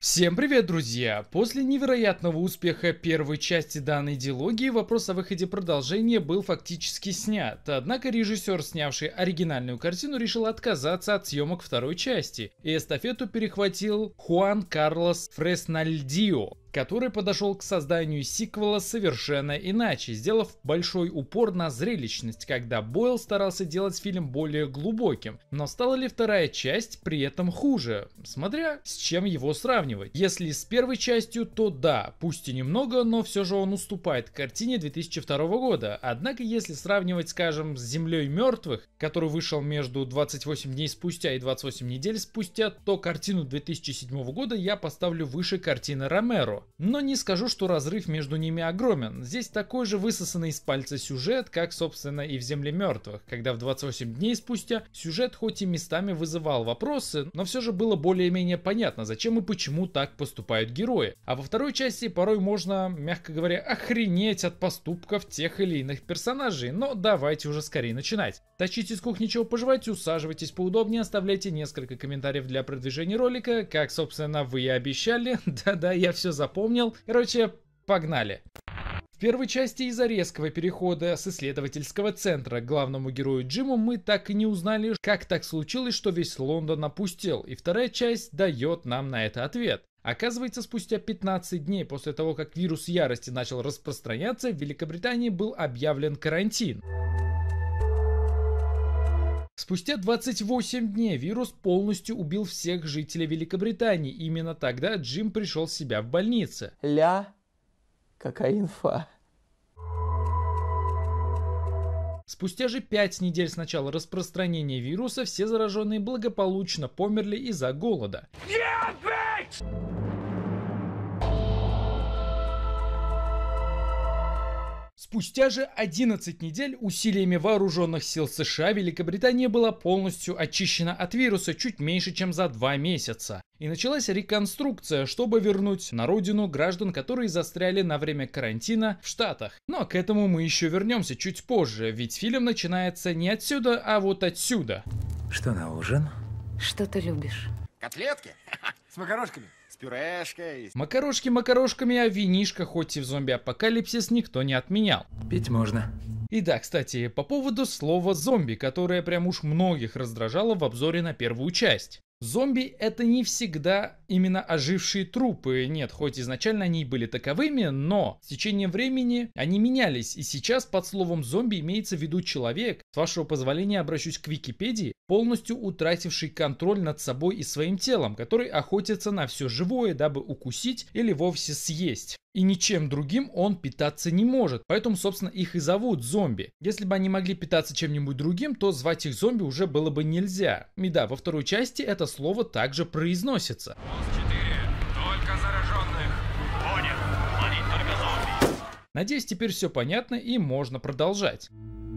Всем привет, друзья! После невероятного успеха первой части данной диалогии вопрос о выходе продолжения был фактически снят, однако режиссер, снявший оригинальную картину, решил отказаться от съемок второй части, и эстафету перехватил Хуан Карлос Фреснальдио который подошел к созданию сиквела совершенно иначе, сделав большой упор на зрелищность, когда Бойл старался делать фильм более глубоким. Но стала ли вторая часть при этом хуже? Смотря с чем его сравнивать. Если с первой частью, то да, пусть и немного, но все же он уступает картине 2002 года. Однако, если сравнивать, скажем, с «Землей мертвых», который вышел между 28 дней спустя и 28 недель спустя, то картину 2007 года я поставлю выше картины Ромеро. Но не скажу, что разрыв между ними огромен. Здесь такой же высосанный из пальца сюжет, как, собственно, и в «Земле мертвых», когда в 28 дней спустя сюжет хоть и местами вызывал вопросы, но все же было более-менее понятно, зачем и почему так поступают герои. А во второй части порой можно, мягко говоря, охренеть от поступков тех или иных персонажей, но давайте уже скорее начинать. Тащите из кухни чего пожевать, усаживайтесь поудобнее, оставляйте несколько комментариев для продвижения ролика, как, собственно, вы и обещали. Да-да, я все запомнил запомнил. Короче, погнали. В первой части из-за резкого перехода с исследовательского центра к главному герою Джиму мы так и не узнали, как так случилось, что весь Лондон опустел, и вторая часть дает нам на это ответ. Оказывается, спустя 15 дней после того, как вирус ярости начал распространяться, в Великобритании был объявлен карантин. Спустя 28 дней вирус полностью убил всех жителей Великобритании. Именно тогда Джим пришел в себя в больнице. Ля, какая инфа. Спустя же пять недель с начала распространения вируса все зараженные благополучно померли из-за голода. Нет, yeah, Спустя же 11 недель усилиями вооруженных сил США Великобритания была полностью очищена от вируса чуть меньше, чем за два месяца. И началась реконструкция, чтобы вернуть на родину граждан, которые застряли на время карантина в Штатах. Но ну, а к этому мы еще вернемся чуть позже, ведь фильм начинается не отсюда, а вот отсюда. Что на ужин? Что ты любишь? Котлетки? С макарошками? пюрешкой. Макарошки макарошками, а винишка хоть и в зомби-апокалипсис никто не отменял. Пить можно. И да, кстати, по поводу слова «зомби», которое прям уж многих раздражало в обзоре на первую часть. Зомби — это не всегда именно ожившие трупы. Нет, хоть изначально они и были таковыми, но с течением времени они менялись. И сейчас под словом «зомби» имеется в виду человек, с вашего позволения обращусь к Википедии, полностью утративший контроль над собой и своим телом, который охотится на все живое, дабы укусить или вовсе съесть. И ничем другим он питаться не может. Поэтому, собственно, их и зовут зомби. Если бы они могли питаться чем-нибудь другим, то звать их зомби уже было бы нельзя. И да, во второй части это слово также произносится. Надеюсь, теперь все понятно и можно продолжать.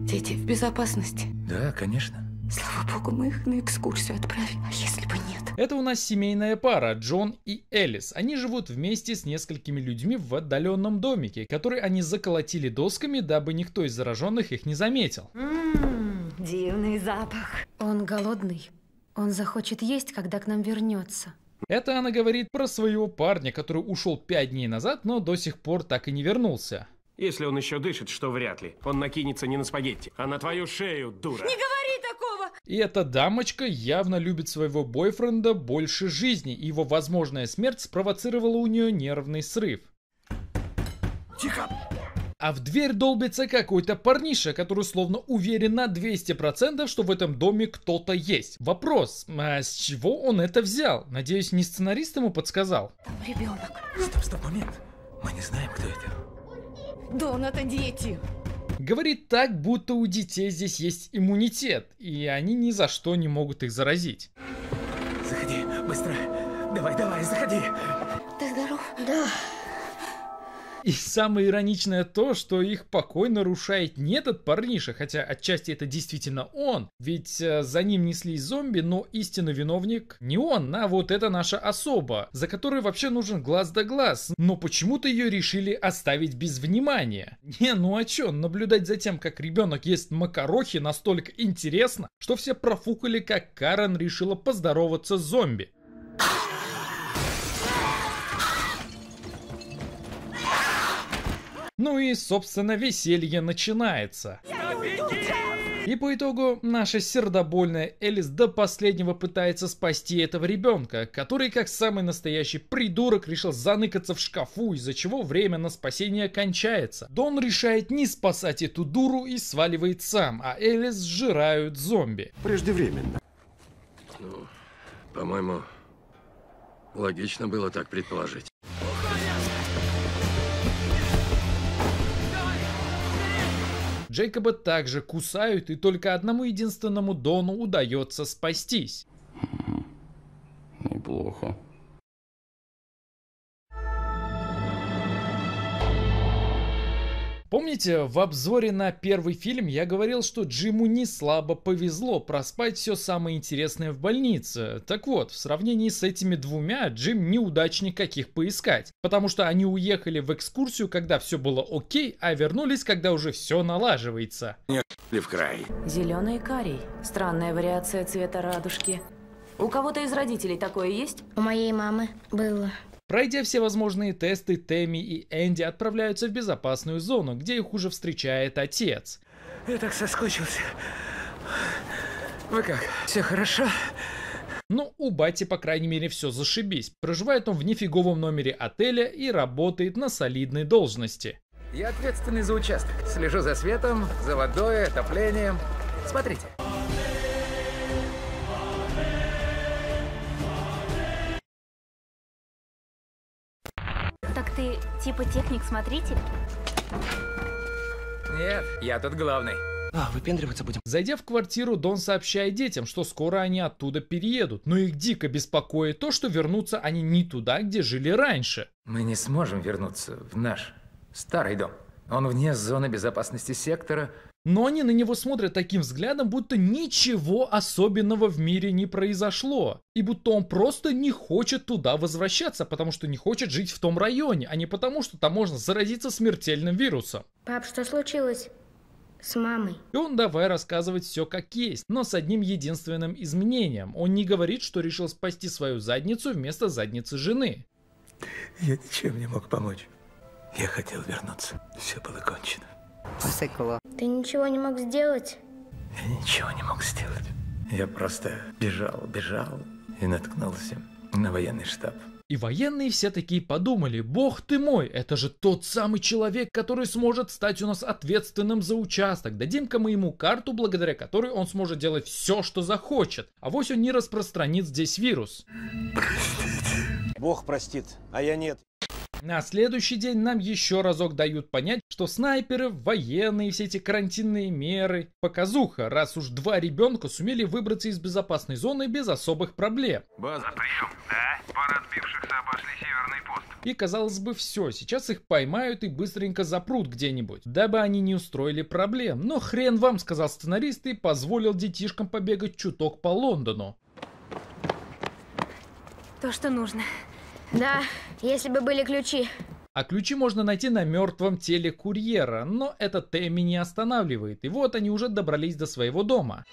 Дети в безопасности? Да, конечно. Слава богу, мы их на экскурсию отправили. А если бы это у нас семейная пара, Джон и Элис. Они живут вместе с несколькими людьми в отдаленном домике, который они заколотили досками, дабы никто из зараженных их не заметил. Ммм, дивный запах. Он голодный. Он захочет есть, когда к нам вернется. Это она говорит про своего парня, который ушел пять дней назад, но до сих пор так и не вернулся. Если он еще дышит, что вряд ли. Он накинется не на спагетти, а на твою шею, дура. Не говори! И эта дамочка явно любит своего бойфренда больше жизни, и его возможная смерть спровоцировала у нее нервный срыв. Тихо! А в дверь долбится какой-то парниша, который словно уверен на 200%, что в этом доме кто-то есть. Вопрос, а с чего он это взял? Надеюсь, не сценарист ему подсказал? Там ребенок. Стоп, стоп, момент. Мы не знаем, кто это. Дон, а это дети. Говорит так, будто у детей здесь есть иммунитет, и они ни за что не могут их заразить. Заходи, быстро. Давай, давай, заходи. Ты здоров? Да. И самое ироничное то, что их покой нарушает не этот парниша, хотя отчасти это действительно он, ведь э, за ним несли зомби, но истинный виновник не он, а вот эта наша особа, за которой вообще нужен глаз да глаз, но почему-то ее решили оставить без внимания. Не, ну а чё, наблюдать за тем, как ребенок ест макарохи настолько интересно, что все профукали, как Карен решила поздороваться с зомби. Ну и, собственно, веселье начинается. И по итогу наша сердобольная Элис до последнего пытается спасти этого ребенка, который как самый настоящий придурок решил заныкаться в шкафу, из-за чего время на спасение кончается. Дон решает не спасать эту дуру и сваливает сам, а Элис сжирают зомби. Преждевременно. Ну, по-моему, логично было так предположить. Джейкоба также кусают, и только одному единственному Дону удается спастись. М-м, неплохо. Помните, в обзоре на первый фильм я говорил, что Джиму не слабо повезло проспать все самое интересное в больнице. Так вот, в сравнении с этими двумя, Джим неудачник каких поискать. Потому что они уехали в экскурсию, когда все было окей, а вернулись, когда уже все налаживается. Нет, в край. Зеленый карий. Странная вариация цвета радужки. У кого-то из родителей такое есть? У моей мамы было. Пройдя все возможные тесты, Тэмми и Энди отправляются в безопасную зону, где их уже встречает отец. Я так соскучился. Вы как, все хорошо? Ну, у бати, по крайней мере, все зашибись. Проживает он в нифиговом номере отеля и работает на солидной должности. Я ответственный за участок. Слежу за светом, за водой, отоплением. Смотрите. Типа техник-смотритель? Нет, я тут главный. А, выпендриваться будем. Зайдя в квартиру, Дон сообщает детям, что скоро они оттуда переедут. Но их дико беспокоит то, что вернутся они не туда, где жили раньше. Мы не сможем вернуться в наш старый дом. Он вне зоны безопасности сектора, но они на него смотрят таким взглядом, будто ничего особенного в мире не произошло. И будто он просто не хочет туда возвращаться, потому что не хочет жить в том районе, а не потому, что там можно заразиться смертельным вирусом. Пап, что случилось? с мамой. И он давай рассказывать все как есть, но с одним единственным изменением. Он не говорит, что решил спасти свою задницу вместо задницы жены. Я ничем не мог помочь. Я хотел вернуться. Все было кончено. Ты ничего не мог сделать? Я ничего не мог сделать. Я просто бежал, бежал и наткнулся на военный штаб. И военные все такие подумали, бог ты мой, это же тот самый человек, который сможет стать у нас ответственным за участок. Дадим-ка мы ему карту, благодаря которой он сможет делать все, что захочет. А вось он не распространит здесь вирус. Простите. Бог простит, а я нет. На следующий день нам еще разок дают понять, что снайперы, военные, все эти карантинные меры. Показуха, раз уж два ребенка сумели выбраться из безопасной зоны без особых проблем. База. Запрещу. Да? Пара отбившихся обошли северный пост. И казалось бы все, сейчас их поймают и быстренько запрут где-нибудь, дабы они не устроили проблем. Но хрен вам, сказал сценарист и позволил детишкам побегать чуток по Лондону. То, что нужно. Да, если бы были ключи. А ключи можно найти на мертвом теле курьера, но это Тэмми не останавливает. И вот они уже добрались до своего дома.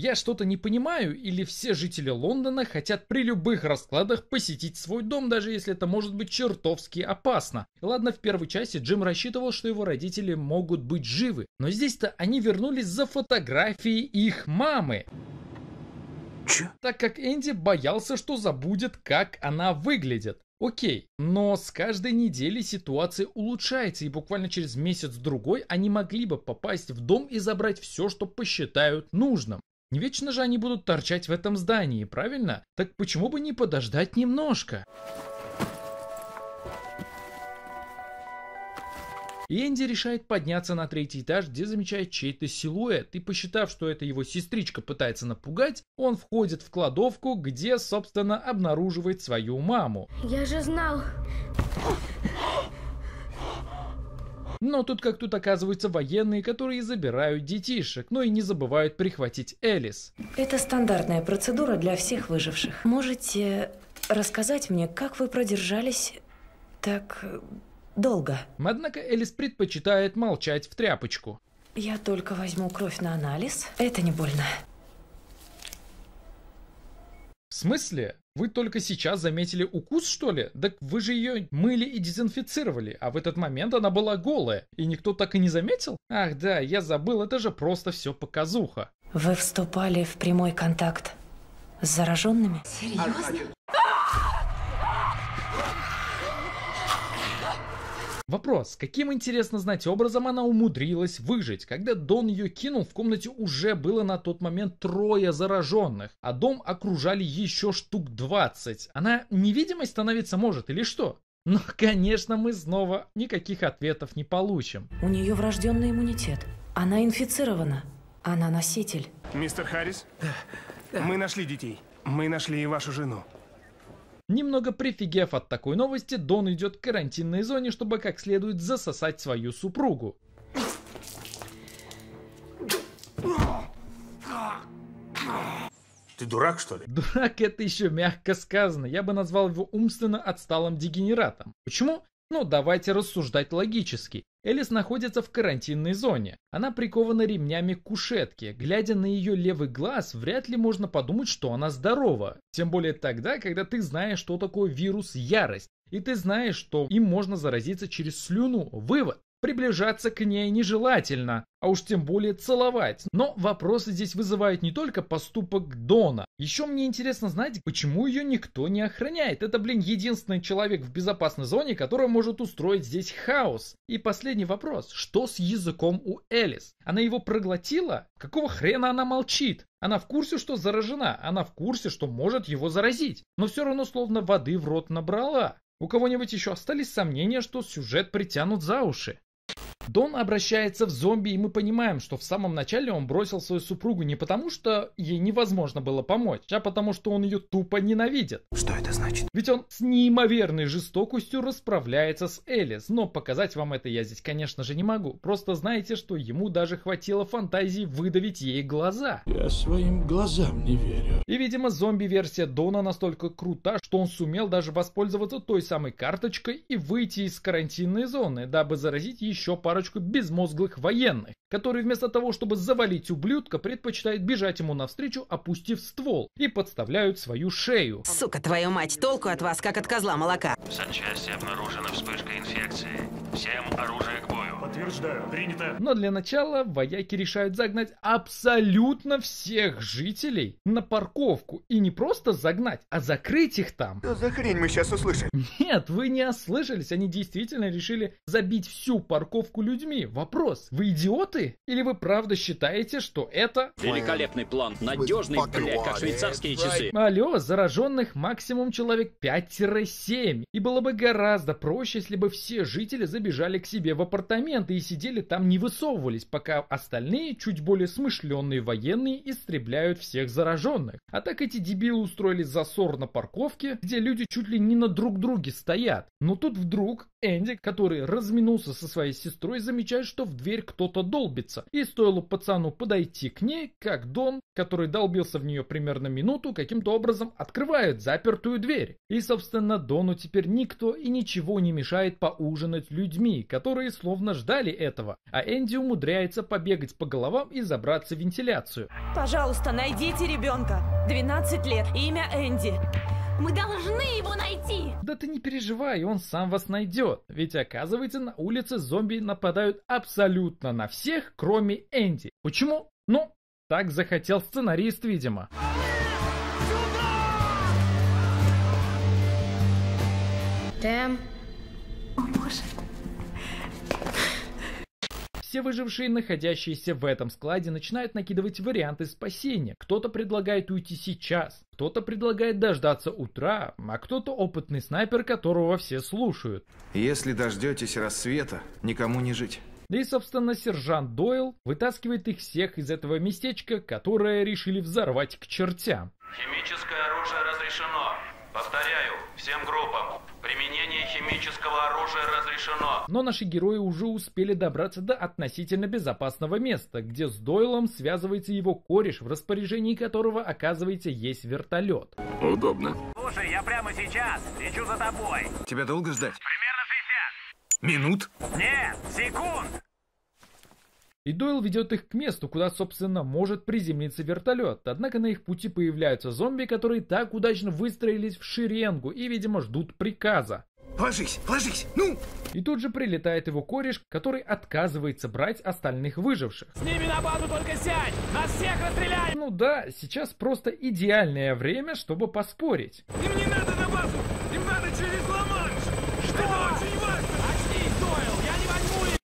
Я что-то не понимаю, или все жители Лондона хотят при любых раскладах посетить свой дом, даже если это может быть чертовски опасно. ладно, в первой части Джим рассчитывал, что его родители могут быть живы, но здесь-то они вернулись за фотографии их мамы. Че? Так как Энди боялся, что забудет, как она выглядит. Окей, но с каждой недели ситуация улучшается, и буквально через месяц-другой они могли бы попасть в дом и забрать все, что посчитают нужным. Не вечно же они будут торчать в этом здании, правильно? Так почему бы не подождать немножко? Энди решает подняться на третий этаж, где замечает чей-то силуэт, и посчитав, что это его сестричка пытается напугать, он входит в кладовку, где, собственно, обнаруживает свою маму. Я же знал, но тут как тут оказываются военные, которые забирают детишек, но и не забывают прихватить Элис. Это стандартная процедура для всех выживших. Можете рассказать мне, как вы продержались так э, долго? Однако Элис предпочитает молчать в тряпочку. Я только возьму кровь на анализ. Это не больно. В смысле? Вы только сейчас заметили укус, что ли? Так вы же ее мыли и дезинфицировали, а в этот момент она была голая, и никто так и не заметил? Ах да, я забыл, это же просто все показуха. Вы вступали в прямой контакт с зараженными? Серьезно? Вопрос, каким, интересно знать, образом она умудрилась выжить, когда Дон ее кинул, в комнате уже было на тот момент трое зараженных, а дом окружали еще штук 20. Она невидимость становиться может или что? Но, конечно, мы снова никаких ответов не получим. У нее врожденный иммунитет. Она инфицирована. Она носитель. Мистер Харрис, да. мы нашли детей. Мы нашли и вашу жену. Немного прифигев от такой новости, Дон идет к карантинной зоне, чтобы как следует засосать свою супругу. Ты дурак, что ли? Дурак это еще мягко сказано. Я бы назвал его умственно отсталым дегенератом. Почему? Но ну, давайте рассуждать логически. Элис находится в карантинной зоне. Она прикована ремнями к кушетке. Глядя на ее левый глаз, вряд ли можно подумать, что она здорова. Тем более тогда, когда ты знаешь, что такое вирус ярость. И ты знаешь, что им можно заразиться через слюну. Вывод. Приближаться к ней нежелательно, а уж тем более целовать. Но вопросы здесь вызывают не только поступок Дона. Еще мне интересно знать, почему ее никто не охраняет. Это, блин, единственный человек в безопасной зоне, который может устроить здесь хаос. И последний вопрос. Что с языком у Элис? Она его проглотила? Какого хрена она молчит? Она в курсе, что заражена, она в курсе, что может его заразить, но все равно словно воды в рот набрала. У кого-нибудь еще остались сомнения, что сюжет притянут за уши? Дон обращается в зомби, и мы понимаем, что в самом начале он бросил свою супругу не потому, что ей невозможно было помочь, а потому, что он ее тупо ненавидит. Что это значит? Ведь он с неимоверной жестокостью расправляется с Элис, но показать вам это я здесь, конечно же, не могу. Просто знаете, что ему даже хватило фантазии выдавить ей глаза. Я своим глазам не верю. И, видимо, зомби-версия Дона настолько крута, что он сумел даже воспользоваться той самой карточкой и выйти из карантинной зоны, дабы заразить еще пару парочку безмозглых военных, которые вместо того, чтобы завалить ублюдка, предпочитают бежать ему навстречу, опустив ствол, и подставляют свою шею. Сука, твою мать, толку от вас, как от козла молока. санчасти обнаружена вспышка инфекции. Всем оружие к бою. Подтверждаю. Принято. Но для начала вояки решают загнать абсолютно всех жителей на парковку. И не просто загнать, а закрыть их там. Что за хрень мы сейчас услышим? Нет, вы не ослышались. Они действительно решили забить всю парковку людьми. Вопрос, вы идиоты? Или вы правда считаете, что это... Великолепный план. Надежный, блядь, как швейцарские часы. Алло, зараженных максимум человек 5-7. И было бы гораздо проще, если бы все жители за забежали к себе в апартаменты и сидели там не высовывались, пока остальные, чуть более смышленные военные, истребляют всех зараженных. А так эти дебилы устроили засор на парковке, где люди чуть ли не на друг друге стоят. Но тут вдруг Энди, который разминулся со своей сестрой, замечает, что в дверь кто-то долбится, и стоило пацану подойти к ней, как Дон, который долбился в нее примерно минуту, каким-то образом открывает запертую дверь. И, собственно, Дону теперь никто и ничего не мешает поужинать людьми, которые словно ждали этого, а Энди умудряется побегать по головам и забраться в вентиляцию. Пожалуйста, найдите ребенка. 12 лет. Имя Энди. Мы должны его найти! Да ты не переживай, он сам вас найдет. Ведь оказывается, на улице зомби нападают абсолютно на всех, кроме Энди. Почему? Ну, так захотел сценарист, видимо. Тэм, Все выжившие, находящиеся в этом складе, начинают накидывать варианты спасения. Кто-то предлагает уйти сейчас, кто-то предлагает дождаться утра, а кто-то опытный снайпер, которого все слушают. Если дождетесь рассвета, никому не жить. Да и, собственно, сержант Дойл вытаскивает их всех из этого местечка, которое решили взорвать к чертям. Химическое оружие разрешено. Повторяю, всем группам. Применение химического оружия разрешено. Но наши герои уже успели добраться до относительно безопасного места, где с Дойлом связывается его кореш, в распоряжении которого, оказывается, есть вертолет. Удобно. Слушай, я прямо сейчас лечу за тобой. Тебя долго ждать? Примерно 60. Минут? Нет, секунд и Дойл ведет их к месту, куда, собственно, может приземлиться вертолет. Однако на их пути появляются зомби, которые так удачно выстроились в шеренгу и, видимо, ждут приказа. Ложись, ложись, ну! И тут же прилетает его кореш, который отказывается брать остальных выживших. С ними на базу только сядь! Нас всех расстреляй! Ну да, сейчас просто идеальное время, чтобы поспорить. Им не надо на базу! Им надо через лаву!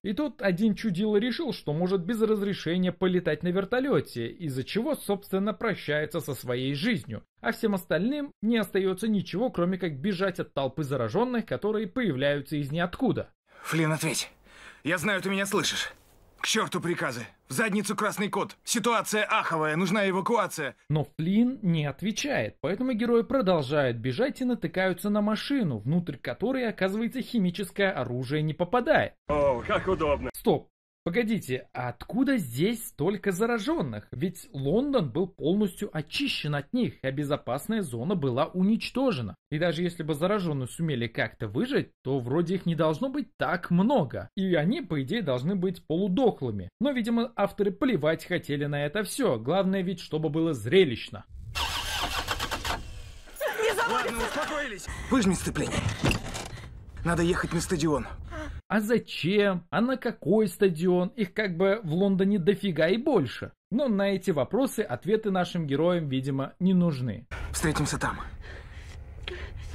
И тут один чудило решил, что может без разрешения полетать на вертолете, из-за чего, собственно, прощается со своей жизнью, а всем остальным не остается ничего, кроме как бежать от толпы зараженных, которые появляются из ниоткуда. Флин, ответь. Я знаю, ты меня слышишь. К черту приказы! В задницу красный кот! Ситуация аховая, нужна эвакуация! Но Флинн не отвечает, поэтому герои продолжают бежать и натыкаются на машину, внутрь которой, оказывается, химическое оружие не попадает. О, как удобно! Стоп, Погодите, а откуда здесь столько зараженных? Ведь Лондон был полностью очищен от них, а безопасная зона была уничтожена. И даже если бы зараженные сумели как-то выжить, то вроде их не должно быть так много. И они, по идее, должны быть полудохлыми. Но, видимо, авторы плевать хотели на это все. Главное ведь, чтобы было зрелищно. Не Ладно, успокоились. Выжми сцепление. Надо ехать на стадион. А зачем? А на какой стадион? Их как бы в Лондоне дофига и больше. Но на эти вопросы ответы нашим героям, видимо, не нужны. Встретимся там.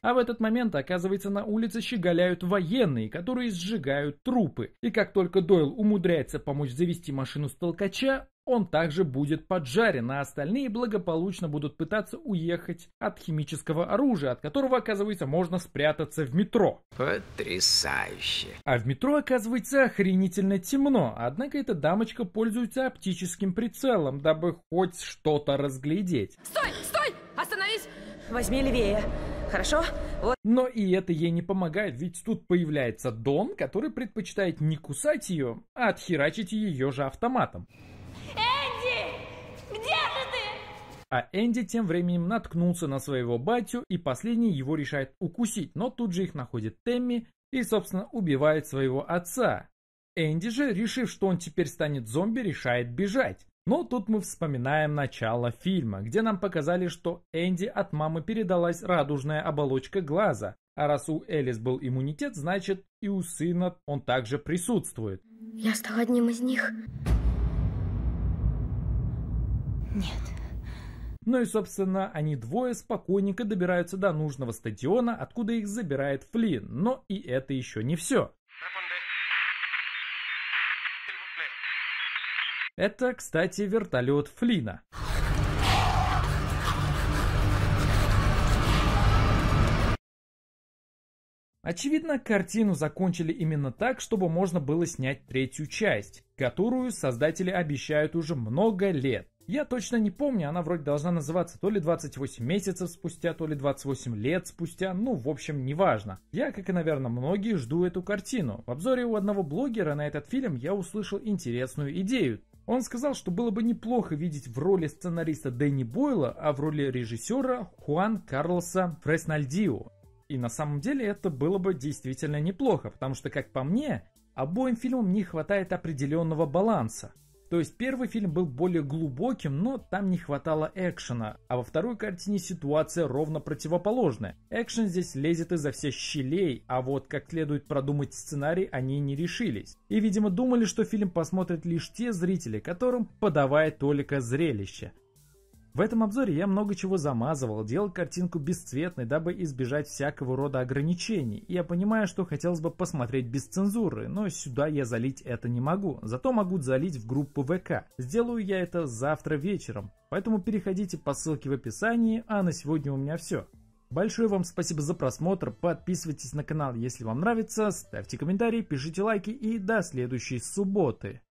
А в этот момент, оказывается, на улице щеголяют военные, которые сжигают трупы. И как только Дойл умудряется помочь завести машину с толкача, он также будет поджарен, а остальные благополучно будут пытаться уехать от химического оружия, от которого, оказывается, можно спрятаться в метро. Потрясающе. А в метро, оказывается, охренительно темно, однако эта дамочка пользуется оптическим прицелом, дабы хоть что-то разглядеть. Стой, стой! Остановись! Возьми левее. Хорошо? Вот. Но и это ей не помогает, ведь тут появляется Дон, который предпочитает не кусать ее, а отхерачить ее же автоматом. А Энди тем временем наткнулся на своего батю, и последний его решает укусить, но тут же их находит Тэмми и, собственно, убивает своего отца. Энди же, решив, что он теперь станет зомби, решает бежать. Но тут мы вспоминаем начало фильма, где нам показали, что Энди от мамы передалась радужная оболочка глаза, а раз у Элис был иммунитет, значит и у сына он также присутствует. Я стал одним из них. Нет. Ну и, собственно, они двое спокойненько добираются до нужного стадиона, откуда их забирает Флинн. Но и это еще не все. Это, кстати, вертолет Флина. Очевидно, картину закончили именно так, чтобы можно было снять третью часть, которую создатели обещают уже много лет. Я точно не помню, она вроде должна называться то ли 28 месяцев спустя, то ли 28 лет спустя, ну в общем неважно. Я, как и наверное многие, жду эту картину. В обзоре у одного блогера на этот фильм я услышал интересную идею. Он сказал, что было бы неплохо видеть в роли сценариста Дэнни Бойла, а в роли режиссера Хуан Карлоса Фреснальдио. И на самом деле это было бы действительно неплохо, потому что, как по мне, обоим фильмам не хватает определенного баланса. То есть первый фильм был более глубоким, но там не хватало экшена, а во второй картине ситуация ровно противоположная. Экшен здесь лезет изо всех щелей, а вот как следует продумать сценарий они не решились. И видимо думали, что фильм посмотрят лишь те зрители, которым подавая только зрелище. В этом обзоре я много чего замазывал, делал картинку бесцветной, дабы избежать всякого рода ограничений. И я понимаю, что хотелось бы посмотреть без цензуры, но сюда я залить это не могу. Зато могу залить в группу ВК. Сделаю я это завтра вечером. Поэтому переходите по ссылке в описании, а на сегодня у меня все. Большое вам спасибо за просмотр, подписывайтесь на канал, если вам нравится, ставьте комментарии, пишите лайки и до следующей субботы.